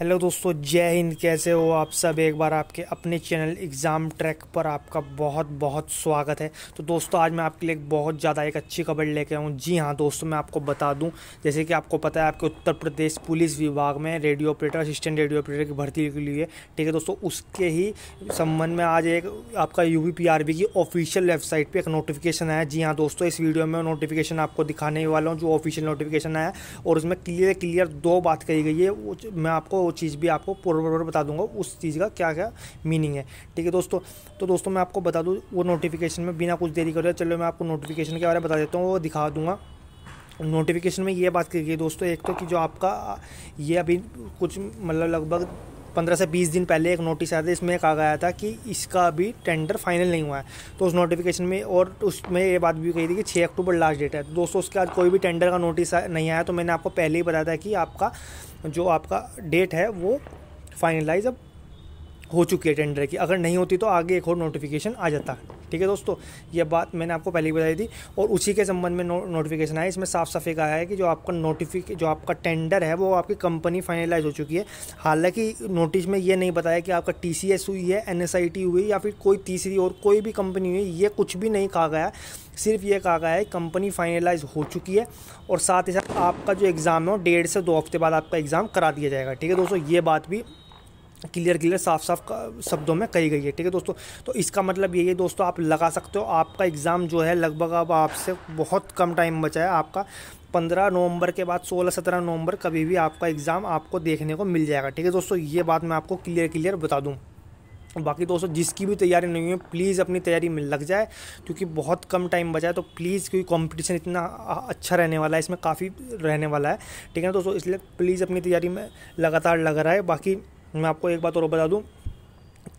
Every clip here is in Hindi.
हेलो दोस्तों जय हिंद कैसे हो आप सब एक बार आपके अपने चैनल एग्ज़ाम ट्रैक पर आपका बहुत बहुत स्वागत है तो दोस्तों आज मैं आपके लिए बहुत ज़्यादा एक अच्छी खबर लेके आऊँ जी हाँ दोस्तों मैं आपको बता दूँ जैसे कि आपको पता है आपके उत्तर प्रदेश पुलिस विभाग में radio operator assistant radio operator की भर्ती के लिए ठीक है दोस्तों उसके ही संबंध में आज एक आपका यू की ऑफिशियल वेबसाइट पर एक नोटिफिकेशन आया जी हाँ दोस्तों इस वीडियो में नोटिफिकेशन आपको दिखाने वाला हूँ जो ऑफिशियल नोटिफिकेशन आया और उसमें क्लियर क्लियर दो बात कही गई है मैं आपको चीज़ भी आपको पूर्व बता दूंगा उस चीज़ का क्या क्या मीनिंग है ठीक है दोस्तों तो दोस्तों मैं आपको बता दूँ वो नोटिफिकेशन में बिना कुछ देरी करे चलो मैं आपको नोटिफिकेशन के बारे में बता देता हूँ वो दिखा दूँगा नोटिफिकेशन में ये बात करिए दोस्तों एक तो कि जो आपका ये अभी कुछ मतलब लगभग पंद्रह से बीस दिन पहले एक नोटिस आया था इसमें कहा गया था कि इसका अभी टेंडर फाइनल नहीं हुआ है तो उस नोटिफिकेशन में और उसमें ये बात भी कही थी कि छः अक्टूबर लास्ट डेट है तो दोस्तों उसके बाद कोई भी टेंडर का नोटिस नहीं आया तो मैंने आपको पहले ही बताया था कि आपका जो आपका डेट है वो फाइनलाइज अब हो चुकी है टेंडर की अगर नहीं होती तो आगे एक और नोटिफिकेशन आ जाता ठीक है दोस्तों ये बात मैंने आपको पहले ही बताई थी और उसी के संबंध में नो, नोटिफिकेशन आया इसमें साफ साफ कहा है कि जो आपका नोटिफिक जो आपका टेंडर है वो आपकी कंपनी फाइनलाइज हो चुकी है हालांकि नोटिस में ये नहीं बताया कि आपका टी हुई है एन हुई या फिर कोई तीसरी और कोई भी कंपनी हुई ये कुछ भी नहीं कहा गया सिर्फ ये कहा गया है कंपनी फाइनलाइज हो चुकी है और साथ ही साथ आपका जो एग्ज़ाम है वो डेढ़ से दो हफ्ते बाद आपका एग्ज़ाम करा दिया जाएगा ठीक है दोस्तों ये बात भी क्लियर क्लियर साफ साफ शब्दों में कही गई है ठीक है दोस्तों तो इसका मतलब यही है दोस्तों आप लगा सकते हो आपका एग्ज़ाम जो है लगभग अब आपसे बहुत कम टाइम बचा है आपका पंद्रह नवंबर के बाद सोलह सत्रह नवंबर कभी भी आपका एग्ज़ाम आपको देखने को मिल जाएगा ठीक है दोस्तों ये बात मैं आपको क्लियर क्लियर बता दूँ बाकी दोस्तों जिसकी भी तैयारी नहीं है प्लीज़ अपनी तैयारी में लग जाए क्योंकि बहुत कम टाइम बचा है तो प्लीज़ क्योंकि कंपटीशन इतना अच्छा रहने वाला है इसमें काफ़ी रहने वाला है ठीक है दोस्तों इसलिए प्लीज़ अपनी तैयारी में लगातार लग रहा है बाकी मैं आपको एक बात और बता दूँ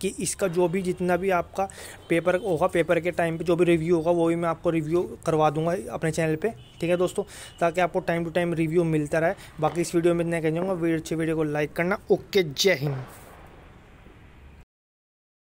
कि इसका जो भी जितना भी आपका पेपर होगा पेपर के टाइम पे जो भी रिव्यू होगा वो भी मैं आपको रिव्यू करवा दूंगा अपने चैनल पे ठीक है दोस्तों ताकि आपको टाइम टू टाइम रिव्यू मिलता रहे बाकी इस वीडियो में इतना कह जाऊँगा वीडियो अच्छी वीडियो को लाइक करना ओके जय हिंद